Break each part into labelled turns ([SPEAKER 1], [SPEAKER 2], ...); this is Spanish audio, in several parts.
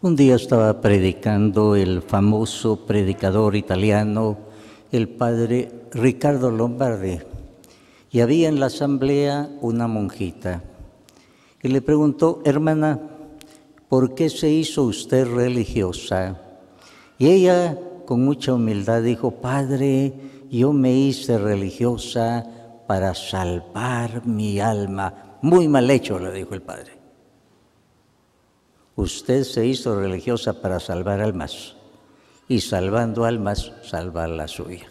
[SPEAKER 1] Un día estaba predicando el famoso predicador italiano, el padre Ricardo Lombardi, y había en la asamblea una monjita. Y le preguntó, hermana, ¿por qué se hizo usted religiosa? Y ella con mucha humildad dijo, Padre, yo me hice religiosa para salvar mi alma. Muy mal hecho, le dijo el padre. Usted se hizo religiosa para salvar almas y salvando almas, salvar la suya.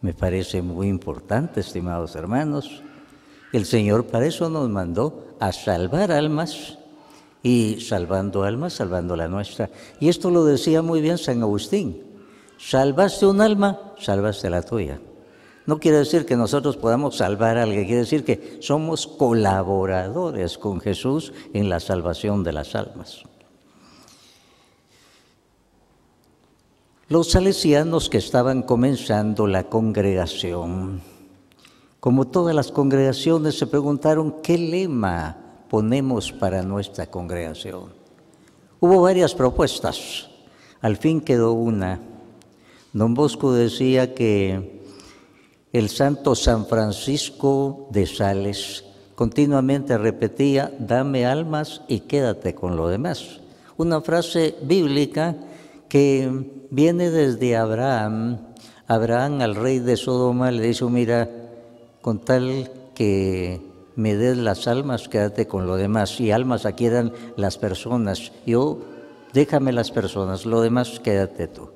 [SPEAKER 1] Me parece muy importante, estimados hermanos. El Señor para eso nos mandó a salvar almas y salvando almas, salvando la nuestra. Y esto lo decía muy bien San Agustín. Salvaste un alma, salvaste la tuya. No quiere decir que nosotros podamos salvar a alguien, quiere decir que somos colaboradores con Jesús en la salvación de las almas. Los salesianos que estaban comenzando la congregación, como todas las congregaciones, se preguntaron qué lema ponemos para nuestra congregación. Hubo varias propuestas, al fin quedó una. Don Bosco decía que el santo San Francisco de Sales continuamente repetía, dame almas y quédate con lo demás. Una frase bíblica que viene desde Abraham. Abraham al rey de Sodoma le dijo, mira, con tal que me des las almas, quédate con lo demás. Y almas aquí eran las personas. Yo, déjame las personas, lo demás quédate tú.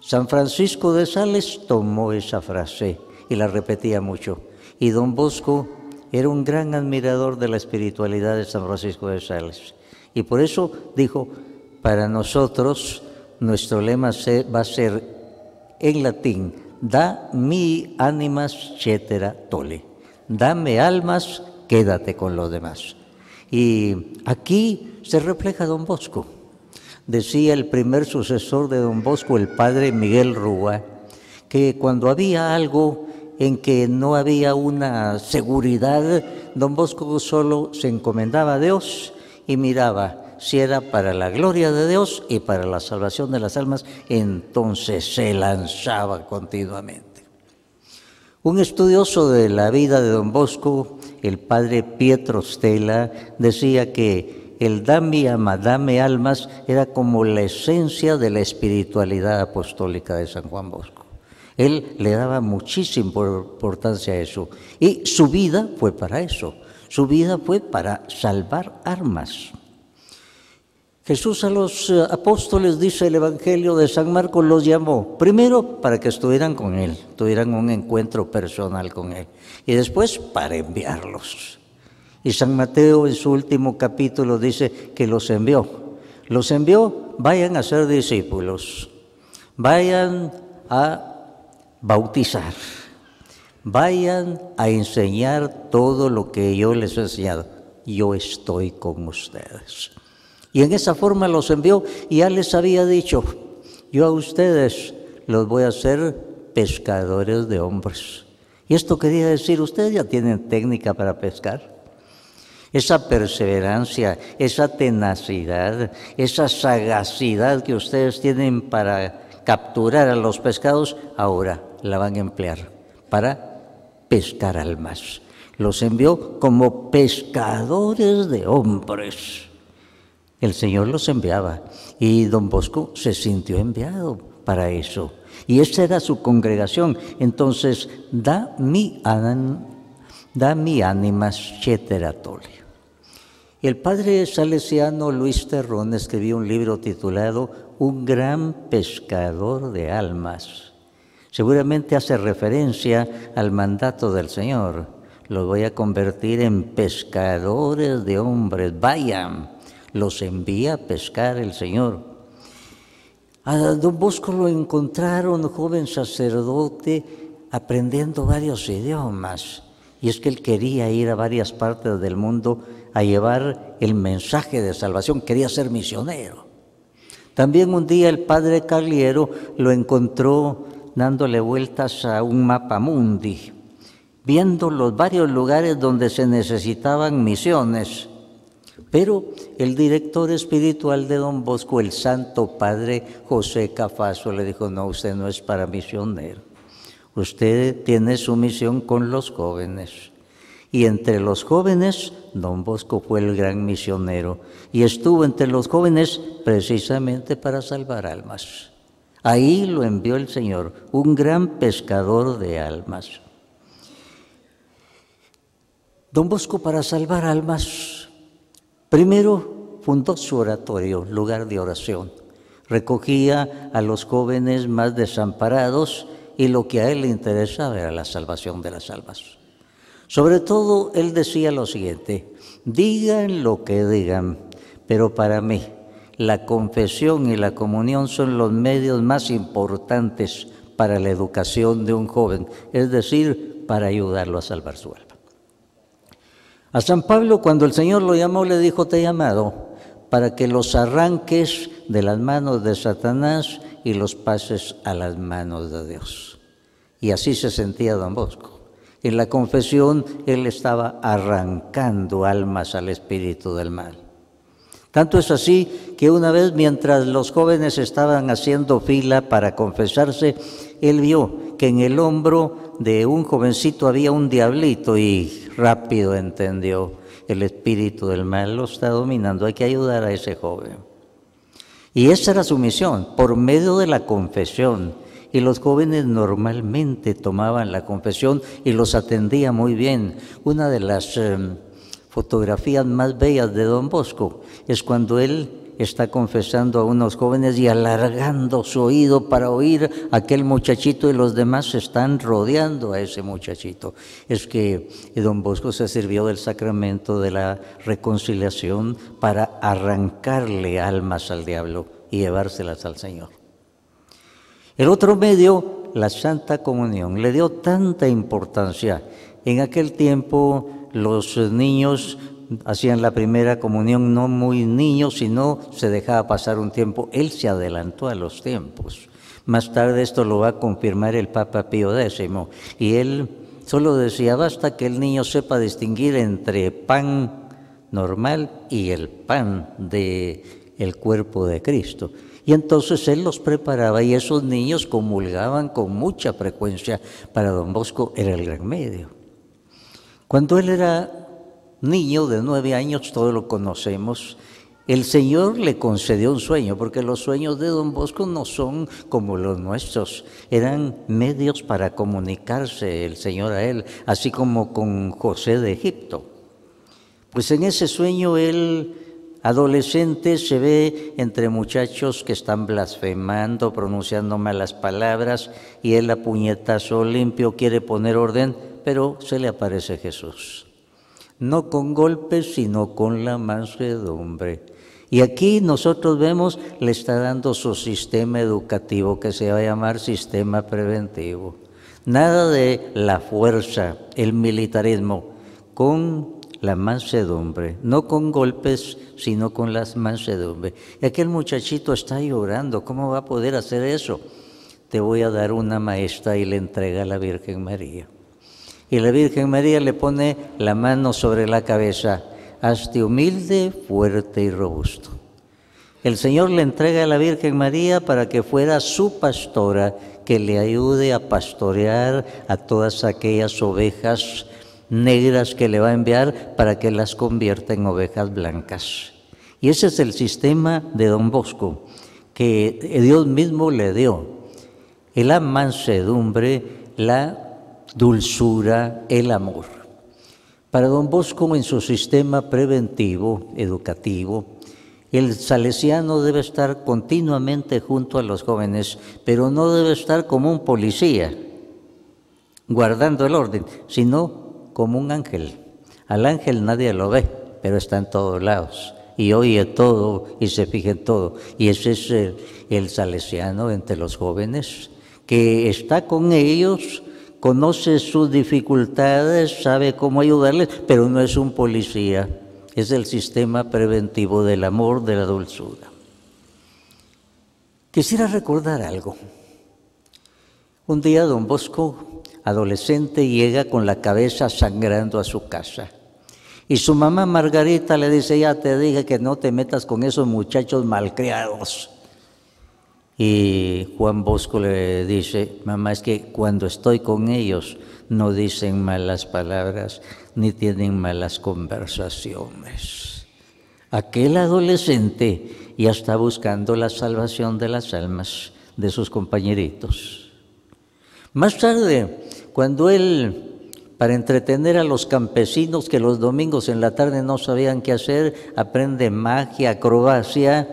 [SPEAKER 1] San Francisco de Sales tomó esa frase y la repetía mucho. Y don Bosco era un gran admirador de la espiritualidad de San Francisco de Sales. Y por eso dijo, para nosotros nuestro lema va a ser en latín, da mi animas cetera tole, dame almas, quédate con los demás. Y aquí se refleja don Bosco decía el primer sucesor de don Bosco, el padre Miguel Rúa, que cuando había algo en que no había una seguridad, don Bosco solo se encomendaba a Dios y miraba si era para la gloria de Dios y para la salvación de las almas, entonces se lanzaba continuamente. Un estudioso de la vida de don Bosco, el padre Pietro Stella, decía que el dame ama, dame almas, era como la esencia de la espiritualidad apostólica de San Juan Bosco. Él le daba muchísima importancia a eso. Y su vida fue para eso. Su vida fue para salvar armas. Jesús a los eh, apóstoles, dice el Evangelio de San Marcos, los llamó, primero para que estuvieran con Él, tuvieran un encuentro personal con Él, y después para enviarlos. Y San Mateo en su último capítulo dice que los envió. Los envió, vayan a ser discípulos, vayan a bautizar, vayan a enseñar todo lo que yo les he enseñado. Yo estoy con ustedes. Y en esa forma los envió y ya les había dicho, yo a ustedes los voy a hacer pescadores de hombres. Y esto quería decir, ustedes ya tienen técnica para pescar esa perseverancia, esa tenacidad, esa sagacidad que ustedes tienen para capturar a los pescados, ahora la van a emplear para pescar almas. Los envió como pescadores de hombres. El Señor los enviaba y don Bosco se sintió enviado para eso. Y esa era su congregación. Entonces, da mi, ánimas, da mi el padre salesiano Luis Terrón escribió un libro titulado Un gran pescador de almas. Seguramente hace referencia al mandato del Señor. Los voy a convertir en pescadores de hombres. Vayan, los envía a pescar el Señor. A don Bosco lo encontraron, joven sacerdote, aprendiendo varios idiomas. Y es que él quería ir a varias partes del mundo a llevar el mensaje de salvación, quería ser misionero. También un día el padre Carliero lo encontró dándole vueltas a un mapa mundi, viendo los varios lugares donde se necesitaban misiones. Pero el director espiritual de don Bosco, el santo padre José Cafaso, le dijo, no, usted no es para misionero, usted tiene su misión con los jóvenes. Y entre los jóvenes, don Bosco fue el gran misionero y estuvo entre los jóvenes precisamente para salvar almas. Ahí lo envió el Señor, un gran pescador de almas. Don Bosco para salvar almas, primero fundó su oratorio, lugar de oración. Recogía a los jóvenes más desamparados y lo que a él le interesaba era la salvación de las almas. Sobre todo, él decía lo siguiente, digan lo que digan, pero para mí la confesión y la comunión son los medios más importantes para la educación de un joven, es decir, para ayudarlo a salvar su alma. A San Pablo cuando el Señor lo llamó le dijo, te he llamado para que los arranques de las manos de Satanás y los pases a las manos de Dios. Y así se sentía don Bosco. En la confesión él estaba arrancando almas al espíritu del mal. Tanto es así que una vez mientras los jóvenes estaban haciendo fila para confesarse, él vio que en el hombro de un jovencito había un diablito y rápido entendió, el espíritu del mal lo está dominando, hay que ayudar a ese joven. Y esa era su misión, por medio de la confesión y los jóvenes normalmente tomaban la confesión y los atendía muy bien. Una de las em, fotografías más bellas de Don Bosco es cuando él está confesando a unos jóvenes y alargando su oído para oír a aquel muchachito y los demás están rodeando a ese muchachito. Es que don Bosco se sirvió del sacramento de la reconciliación para arrancarle almas al diablo y llevárselas al Señor. El otro medio, la Santa Comunión, le dio tanta importancia. En aquel tiempo los niños hacían la primera comunión no muy niños, sino se dejaba pasar un tiempo. Él se adelantó a los tiempos. Más tarde esto lo va a confirmar el Papa Pío X. Y él solo decía, basta que el niño sepa distinguir entre pan normal y el pan del el cuerpo de Cristo. Y entonces él los preparaba y esos niños comulgaban con mucha frecuencia. Para don Bosco era el gran medio. Cuando él era niño de nueve años, todos lo conocemos, el Señor le concedió un sueño, porque los sueños de don Bosco no son como los nuestros, eran medios para comunicarse el Señor a él, así como con José de Egipto. Pues en ese sueño él Adolescente se ve entre muchachos que están blasfemando, pronunciando malas palabras y él a puñetazo limpio quiere poner orden, pero se le aparece Jesús. No con golpes, sino con la mansedumbre. Y aquí nosotros vemos, le está dando su sistema educativo que se va a llamar sistema preventivo. Nada de la fuerza, el militarismo, con la mansedumbre, no con golpes, sino con la mansedumbre. Y aquel muchachito está llorando, ¿cómo va a poder hacer eso? Te voy a dar una maestra y le entrega a la Virgen María. Y la Virgen María le pone la mano sobre la cabeza, hazte humilde, fuerte y robusto. El Señor le entrega a la Virgen María para que fuera su pastora, que le ayude a pastorear a todas aquellas ovejas negras que le va a enviar para que las convierta en ovejas blancas. Y ese es el sistema de don Bosco que Dios mismo le dio. La mansedumbre, la dulzura, el amor. Para don Bosco en su sistema preventivo, educativo, el salesiano debe estar continuamente junto a los jóvenes, pero no debe estar como un policía, guardando el orden, sino como un ángel. Al ángel nadie lo ve, pero está en todos lados y oye todo y se fija en todo. Y ese es el, salesiano entre los jóvenes, que está con ellos, conoce sus dificultades, sabe cómo ayudarles, pero no es un policía, es el sistema preventivo del amor, de la dulzura. Quisiera recordar algo. Un día don Bosco adolescente llega con la cabeza sangrando a su casa. Y su mamá Margarita le dice, ya te dije que no te metas con esos muchachos malcriados. Y Juan Bosco le dice, mamá, es que cuando estoy con ellos no dicen malas palabras ni tienen malas conversaciones. Aquel adolescente ya está buscando la salvación de las almas de sus compañeritos. Más tarde, cuando él, para entretener a los campesinos que los domingos en la tarde no sabían qué hacer, aprende magia, acrobacia,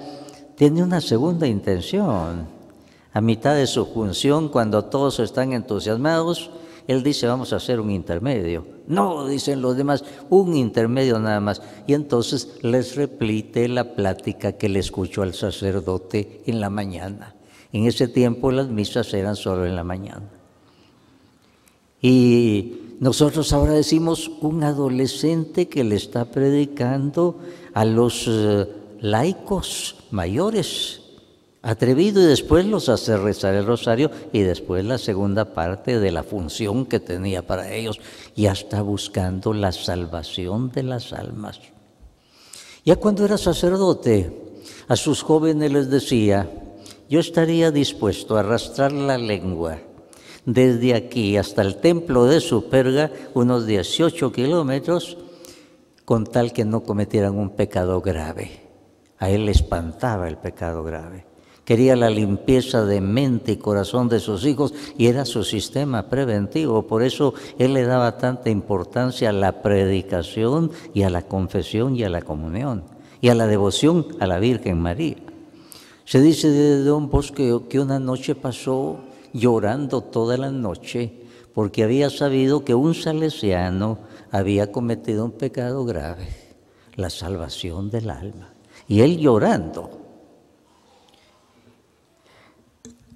[SPEAKER 1] tiene una segunda intención. A mitad de su función, cuando todos están entusiasmados, él dice, vamos a hacer un intermedio. No, dicen los demás, un intermedio nada más. Y entonces les replite la plática que le escuchó al sacerdote en la mañana. En ese tiempo las misas eran solo en la mañana. Y nosotros ahora decimos un adolescente que le está predicando a los eh, laicos mayores, atrevido y después los hace rezar el rosario y después la segunda parte de la función que tenía para ellos. Ya está buscando la salvación de las almas. Ya cuando era sacerdote, a sus jóvenes les decía, yo estaría dispuesto a arrastrar la lengua desde aquí hasta el templo de Superga, unos 18 kilómetros, con tal que no cometieran un pecado grave. A él le espantaba el pecado grave. Quería la limpieza de mente y corazón de sus hijos y era su sistema preventivo. Por eso él le daba tanta importancia a la predicación y a la confesión y a la comunión y a la devoción a la Virgen María. Se dice de Don Bosque que una noche pasó llorando toda la noche porque había sabido que un salesiano había cometido un pecado grave, la salvación del alma. Y él llorando.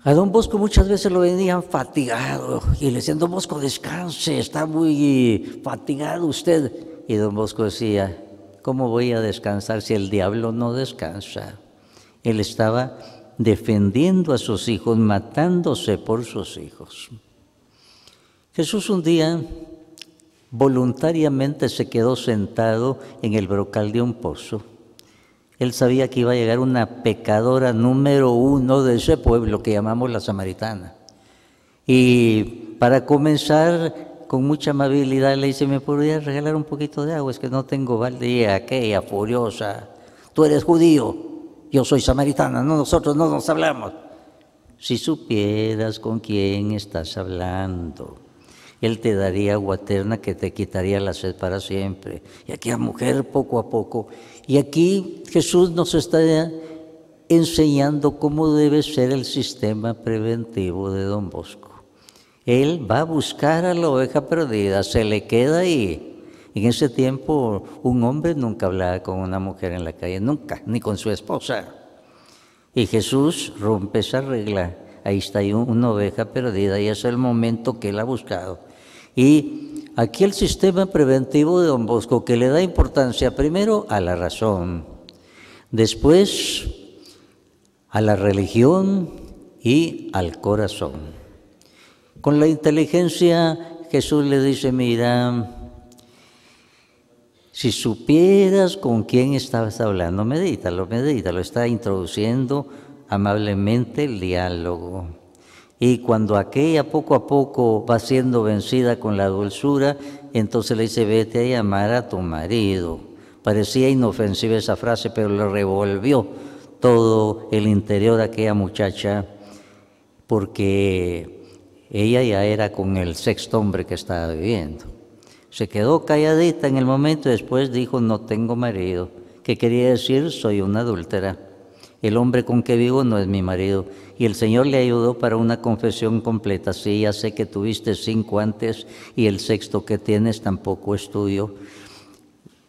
[SPEAKER 1] A don Bosco muchas veces lo venían fatigado y le decían, don Bosco, descanse, está muy fatigado usted. Y don Bosco decía, ¿cómo voy a descansar si el diablo no descansa? Él estaba defendiendo a sus hijos, matándose por sus hijos. Jesús un día voluntariamente se quedó sentado en el brocal de un pozo. Él sabía que iba a llegar una pecadora número uno de ese pueblo que llamamos la samaritana. Y para comenzar, con mucha amabilidad le dice, ¿me podría regalar un poquito de agua? Es que no tengo balde. aquella furiosa, tú eres judío, yo soy samaritana, no nosotros no nos hablamos. Si supieras con quién estás hablando, Él te daría agua eterna que te quitaría la sed para siempre. Y aquí a mujer poco a poco. Y aquí Jesús nos está enseñando cómo debe ser el sistema preventivo de Don Bosco. Él va a buscar a la oveja perdida, se le queda ahí en ese tiempo un hombre nunca hablaba con una mujer en la calle, nunca, ni con su esposa. Y Jesús rompe esa regla. Ahí está ahí una oveja perdida y es el momento que él ha buscado. Y aquí el sistema preventivo de Don Bosco que le da importancia primero a la razón, después a la religión y al corazón. Con la inteligencia Jesús le dice, mira, si supieras con quién estabas hablando, medítalo, medítalo. Está introduciendo amablemente el diálogo. Y cuando aquella poco a poco va siendo vencida con la dulzura, entonces le dice, vete a llamar a tu marido. Parecía inofensiva esa frase, pero le revolvió todo el interior a aquella muchacha, porque ella ya era con el sexto hombre que estaba viviendo. Se quedó calladita en el momento y después dijo, no tengo marido, que quería decir, soy una adúltera. El hombre con que vivo no es mi marido. Y el Señor le ayudó para una confesión completa. Sí, ya sé que tuviste cinco antes y el sexto que tienes tampoco es tuyo.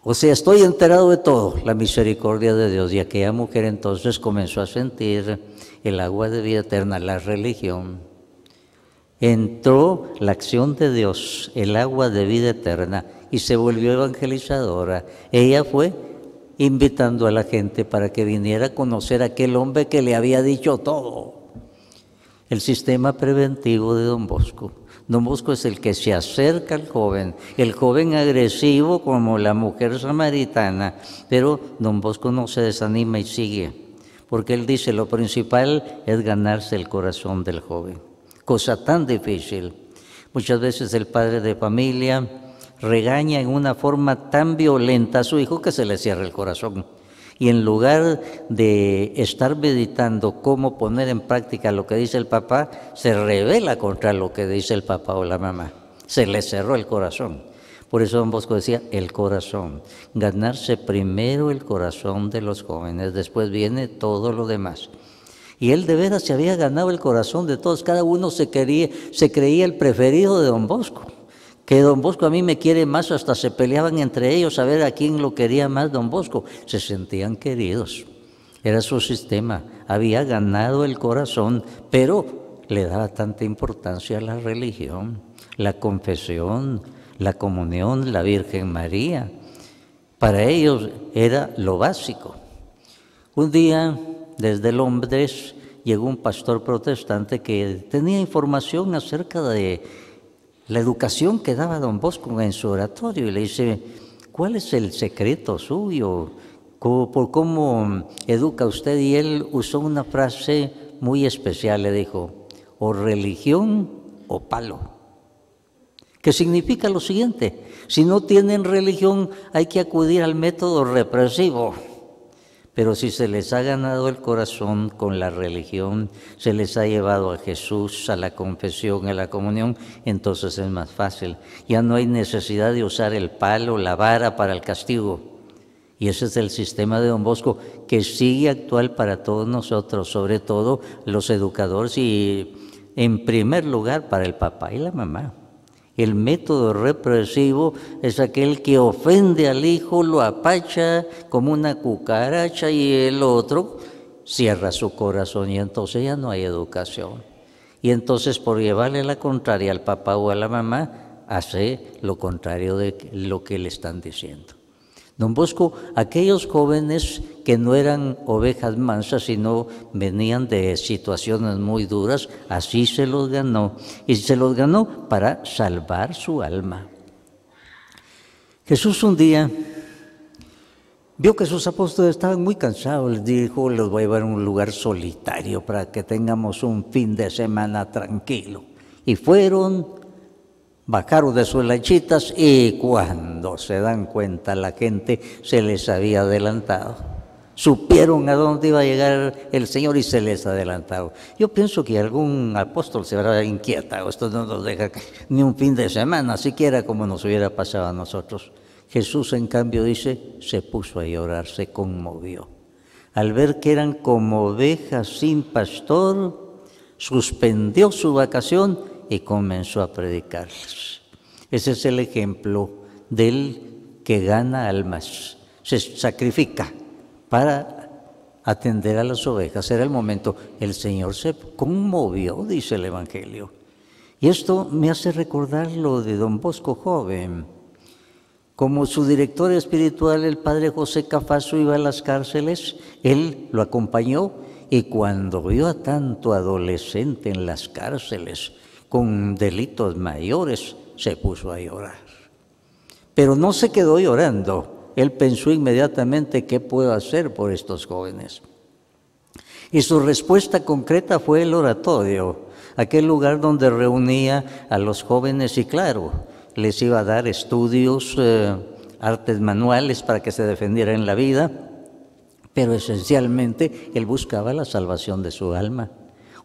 [SPEAKER 1] O sea, estoy enterado de todo, la misericordia de Dios. Y aquella mujer entonces comenzó a sentir el agua de vida eterna, la religión entró la acción de Dios, el agua de vida eterna, y se volvió evangelizadora. Ella fue invitando a la gente para que viniera a conocer a aquel hombre que le había dicho todo. El sistema preventivo de don Bosco. Don Bosco es el que se acerca al joven, el joven agresivo como la mujer samaritana, pero don Bosco no se desanima y sigue, porque él dice, lo principal es ganarse el corazón del joven cosa tan difícil. Muchas veces el padre de familia regaña en una forma tan violenta a su hijo que se le cierra el corazón. Y en lugar de estar meditando cómo poner en práctica lo que dice el papá, se revela contra lo que dice el papá o la mamá. Se le cerró el corazón. Por eso Don Bosco decía, el corazón. Ganarse primero el corazón de los jóvenes, después viene todo lo demás. Y él de veras se había ganado el corazón de todos. Cada uno se, quería, se creía el preferido de don Bosco. Que don Bosco a mí me quiere más, hasta se peleaban entre ellos a ver a quién lo quería más don Bosco. Se sentían queridos. Era su sistema. Había ganado el corazón, pero le daba tanta importancia a la religión, la confesión, la comunión, la Virgen María. Para ellos era lo básico. Un día desde Londres llegó un pastor protestante que tenía información acerca de la educación que daba don Bosco en su oratorio y le dice, ¿cuál es el secreto suyo? ¿Por cómo educa usted? Y él usó una frase muy especial, le dijo, o religión o palo. Que significa lo siguiente, si no tienen religión hay que acudir al método represivo pero si se les ha ganado el corazón con la religión, se les ha llevado a Jesús, a la confesión, a la comunión, entonces es más fácil. Ya no hay necesidad de usar el palo, la vara para el castigo. Y ese es el sistema de Don Bosco que sigue actual para todos nosotros, sobre todo los educadores y en primer lugar para el papá y la mamá. El método represivo es aquel que ofende al hijo, lo apacha como una cucaracha y el otro cierra su corazón y entonces ya no hay educación. Y entonces por llevarle la contraria al papá o a la mamá, hace lo contrario de lo que le están diciendo. Don Bosco, aquellos jóvenes que no eran ovejas mansas, sino venían de situaciones muy duras, así se los ganó. Y se los ganó para salvar su alma. Jesús un día vio que sus apóstoles estaban muy cansados. Les dijo, les voy a llevar a un lugar solitario para que tengamos un fin de semana tranquilo. Y fueron, bajaron de sus lanchitas y cuan cuando se dan cuenta la gente se les había adelantado. Supieron a dónde iba a llegar el Señor y se les adelantado. Yo pienso que algún apóstol se habrá inquietado. Esto no nos deja ni un fin de semana, siquiera como nos hubiera pasado a nosotros. Jesús, en cambio, dice, se puso a llorar, se conmovió. Al ver que eran como ovejas sin pastor, suspendió su vacación y comenzó a predicarles. Ese es el ejemplo del que gana almas, se sacrifica para atender a las ovejas. Era el momento. El Señor se conmovió, dice el Evangelio. Y esto me hace recordar lo de don Bosco joven. Como su director espiritual, el padre José Cafaso, iba a las cárceles, él lo acompañó y cuando vio a tanto adolescente en las cárceles con delitos mayores, se puso a llorar. Pero no se quedó llorando. Él pensó inmediatamente qué puedo hacer por estos jóvenes. Y su respuesta concreta fue el oratorio, aquel lugar donde reunía a los jóvenes y claro, les iba a dar estudios, eh, artes manuales para que se defendieran en la vida, pero esencialmente él buscaba la salvación de su alma.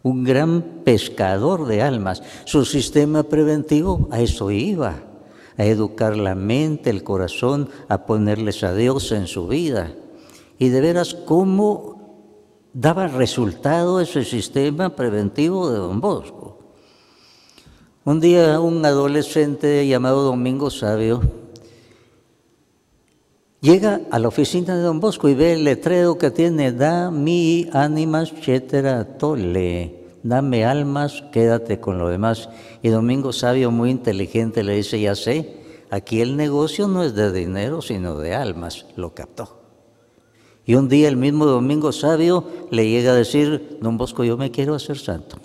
[SPEAKER 1] Un gran pescador de almas. Su sistema preventivo a eso iba a educar la mente, el corazón, a ponerles a Dios en su vida. Y de veras, ¿cómo daba resultado ese sistema preventivo de don Bosco? Un día un adolescente llamado Domingo Sabio llega a la oficina de don Bosco y ve el letrero que tiene, da mi animas etcétera tole dame almas, quédate con lo demás. Y Domingo Sabio, muy inteligente, le dice, ya sé, aquí el negocio no es de dinero, sino de almas. Lo captó. Y un día el mismo Domingo Sabio le llega a decir, don Bosco, yo me quiero hacer santo.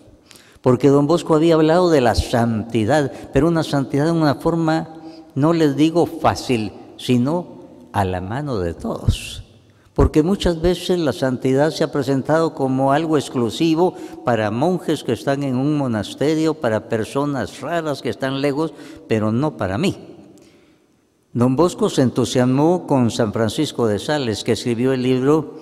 [SPEAKER 1] Porque don Bosco había hablado de la santidad, pero una santidad en una forma, no les digo fácil, sino a la mano de todos. Porque muchas veces la santidad se ha presentado como algo exclusivo para monjes que están en un monasterio, para personas raras que están lejos, pero no para mí. Don Bosco se entusiasmó con San Francisco de Sales, que escribió el libro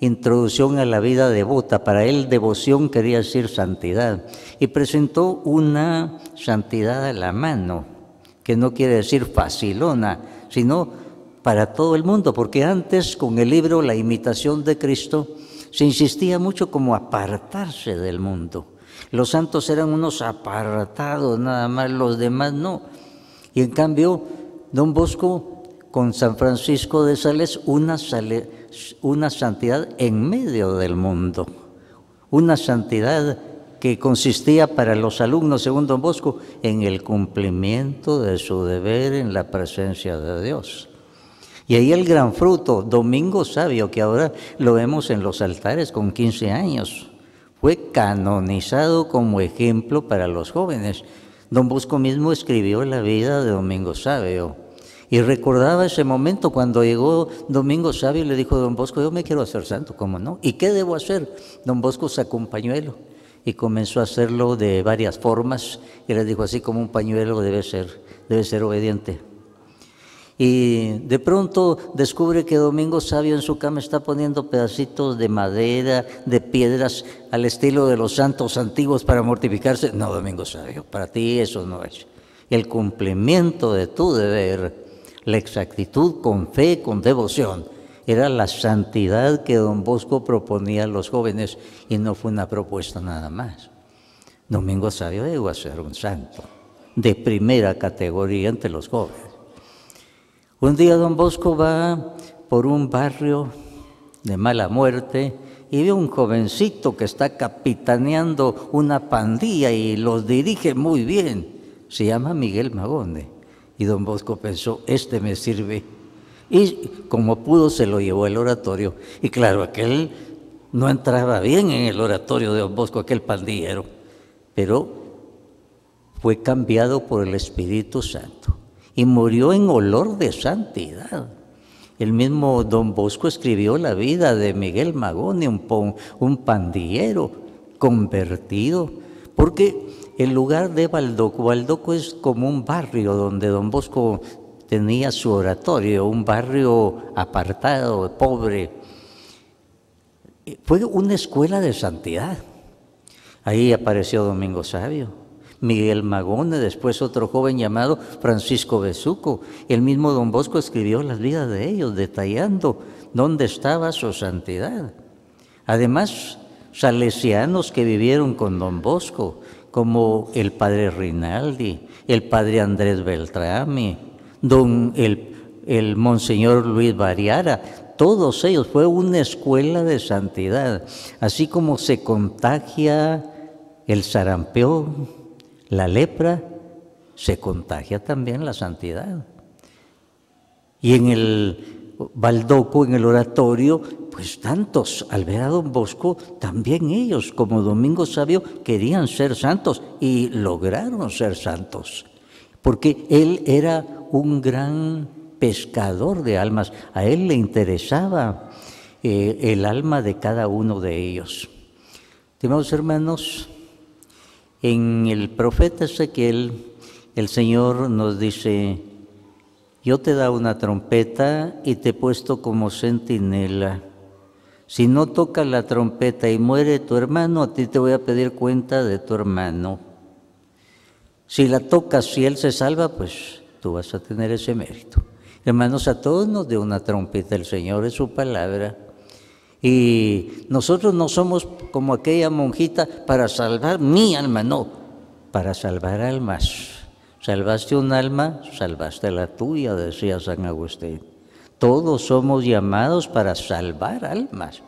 [SPEAKER 1] Introducción a la vida devota. Para él devoción quería decir santidad. Y presentó una santidad a la mano, que no quiere decir facilona, sino para todo el mundo, porque antes con el libro La imitación de Cristo se insistía mucho como apartarse del mundo. Los santos eran unos apartados, nada más los demás no. Y en cambio, don Bosco con San Francisco de Sales, una, una santidad en medio del mundo, una santidad que consistía para los alumnos, según don Bosco, en el cumplimiento de su deber en la presencia de Dios. Y ahí el gran fruto, Domingo Sabio, que ahora lo vemos en los altares con 15 años, fue canonizado como ejemplo para los jóvenes. Don Bosco mismo escribió la vida de Domingo Sabio. Y recordaba ese momento cuando llegó Domingo Sabio y le dijo, don Bosco, yo me quiero hacer santo, ¿cómo no? ¿Y qué debo hacer? Don Bosco sacó un pañuelo y comenzó a hacerlo de varias formas y le dijo, así como un pañuelo debe ser, debe ser obediente. Y de pronto descubre que Domingo Sabio en su cama está poniendo pedacitos de madera, de piedras, al estilo de los santos antiguos para mortificarse. No, Domingo Sabio, para ti eso no es. El cumplimiento de tu deber, la exactitud con fe, con devoción, era la santidad que don Bosco proponía a los jóvenes y no fue una propuesta nada más. Domingo Sabio llegó a ser un santo de primera categoría entre los jóvenes. Un día don Bosco va por un barrio de mala muerte y ve un jovencito que está capitaneando una pandilla y los dirige muy bien. Se llama Miguel Magonde. Y don Bosco pensó, este me sirve. Y como pudo se lo llevó al oratorio. Y claro, aquel no entraba bien en el oratorio de don Bosco, aquel pandillero. Pero fue cambiado por el Espíritu Santo y murió en olor de santidad. El mismo don Bosco escribió la vida de Miguel Magone, un, un pandillero convertido, porque el lugar de Baldoco, Baldoco es como un barrio donde don Bosco tenía su oratorio, un barrio apartado, pobre. Fue una escuela de santidad. Ahí apareció Domingo Sabio, Miguel Magone, después otro joven llamado Francisco Besuco. El mismo don Bosco escribió las vidas de ellos, detallando dónde estaba su santidad. Además, salesianos que vivieron con don Bosco, como el padre Rinaldi, el padre Andrés Beltrami, don el, el monseñor Luis Variara, todos ellos, fue una escuela de santidad, así como se contagia el sarampión, la lepra, se contagia también la santidad. Y en el Baldoco, en el oratorio, pues tantos, al ver a don Bosco, también ellos, como Domingo Sabio, querían ser santos y lograron ser santos, porque él era un gran pescador de almas, a él le interesaba eh, el alma de cada uno de ellos. Estimados hermanos, en el profeta Ezequiel, el Señor nos dice, yo te da una trompeta y te he puesto como sentinela. Si no tocas la trompeta y muere tu hermano, a ti te voy a pedir cuenta de tu hermano. Si la tocas, si él se salva, pues tú vas a tener ese mérito. Hermanos, a todos nos dio una trompeta el Señor, es su palabra. Y nosotros no somos como aquella monjita para salvar mi alma, no, para salvar almas. Salvaste un alma, salvaste la tuya, decía San Agustín. Todos somos llamados para salvar almas.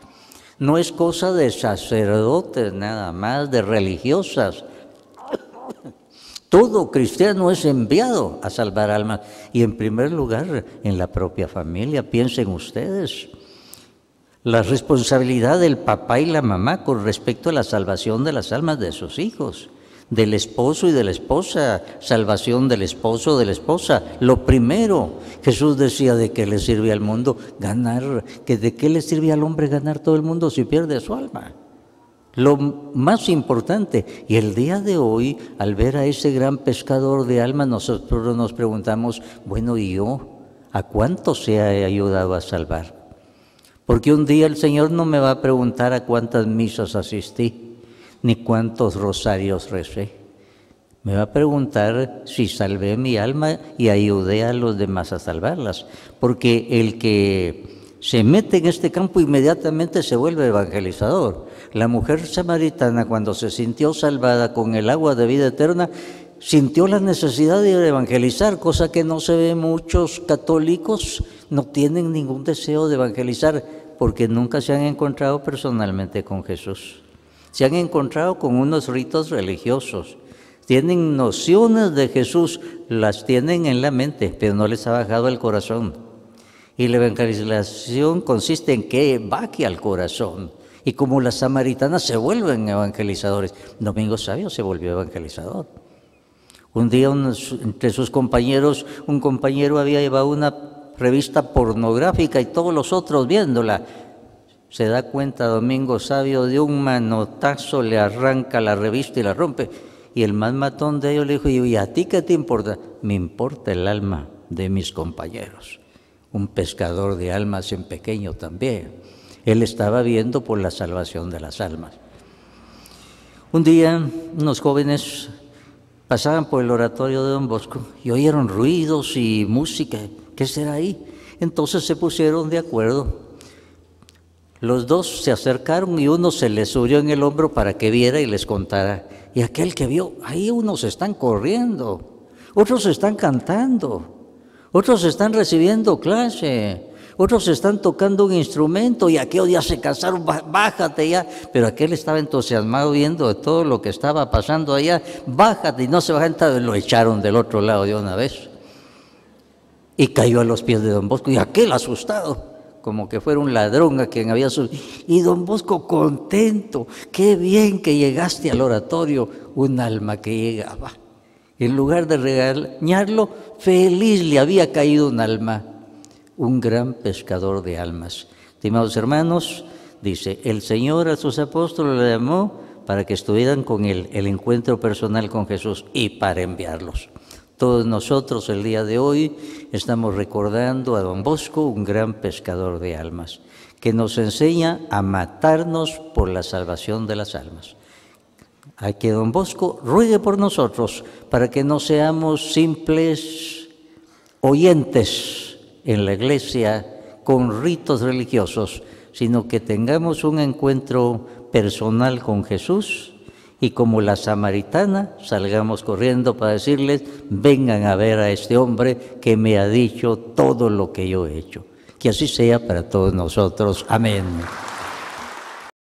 [SPEAKER 1] No es cosa de sacerdotes nada más, de religiosas. Todo cristiano es enviado a salvar almas. Y en primer lugar, en la propia familia, piensen ustedes la responsabilidad del papá y la mamá con respecto a la salvación de las almas de sus hijos, del esposo y de la esposa, salvación del esposo de la esposa. Lo primero, Jesús decía, ¿de qué le sirve al mundo ganar? ¿Que ¿De qué le sirve al hombre ganar todo el mundo si pierde su alma? Lo más importante, y el día de hoy, al ver a ese gran pescador de almas, nosotros nos preguntamos, bueno, ¿y yo? ¿A cuánto se ha ayudado a salvar? Porque un día el Señor no me va a preguntar a cuántas misas asistí, ni cuántos rosarios recé. Me va a preguntar si salvé mi alma y ayudé a los demás a salvarlas. Porque el que se mete en este campo inmediatamente se vuelve evangelizador. La mujer samaritana cuando se sintió salvada con el agua de vida eterna, sintió la necesidad de evangelizar, cosa que no se ve muchos católicos, no tienen ningún deseo de evangelizar porque nunca se han encontrado personalmente con Jesús. Se han encontrado con unos ritos religiosos. Tienen nociones de Jesús, las tienen en la mente, pero no les ha bajado el corazón. Y la evangelización consiste en que baje al corazón. Y como las samaritanas se vuelven evangelizadores, Domingo Sabio se volvió evangelizador. Un día entre sus compañeros, un compañero había llevado una revista pornográfica y todos los otros viéndola. Se da cuenta Domingo Sabio de un manotazo, le arranca la revista y la rompe. Y el más matón de ellos le dijo, ¿y a ti qué te importa? Me importa el alma de mis compañeros. Un pescador de almas en pequeño también. Él estaba viendo por la salvación de las almas. Un día unos jóvenes pasaban por el oratorio de Don Bosco y oyeron ruidos y música. ¿Qué será ahí? Entonces se pusieron de acuerdo. Los dos se acercaron y uno se les subió en el hombro para que viera y les contara. Y aquel que vio, ahí unos están corriendo, otros están cantando, otros están recibiendo clase, otros están tocando un instrumento y aquel día se cansaron, bájate ya. Pero aquel estaba entusiasmado viendo todo lo que estaba pasando allá, bájate y no se bajaron, lo echaron del otro lado de una vez. Y cayó a los pies de don Bosco y aquel asustado como que fuera un ladrón a quien había su... Y don Bosco contento, qué bien que llegaste al oratorio, un alma que llegaba. En lugar de regañarlo, feliz le había caído un alma un gran pescador de almas. Estimados hermanos, dice, el Señor a sus apóstoles le llamó para que estuvieran con Él, el encuentro personal con Jesús y para enviarlos. Todos nosotros el día de hoy estamos recordando a don Bosco, un gran pescador de almas, que nos enseña a matarnos por la salvación de las almas. A que don Bosco ruegue por nosotros para que no seamos simples oyentes en la iglesia con ritos religiosos, sino que tengamos un encuentro personal con Jesús y como la samaritana salgamos corriendo para decirles, vengan a ver a este hombre que me ha dicho todo lo que yo he hecho. Que así sea para todos nosotros. Amén.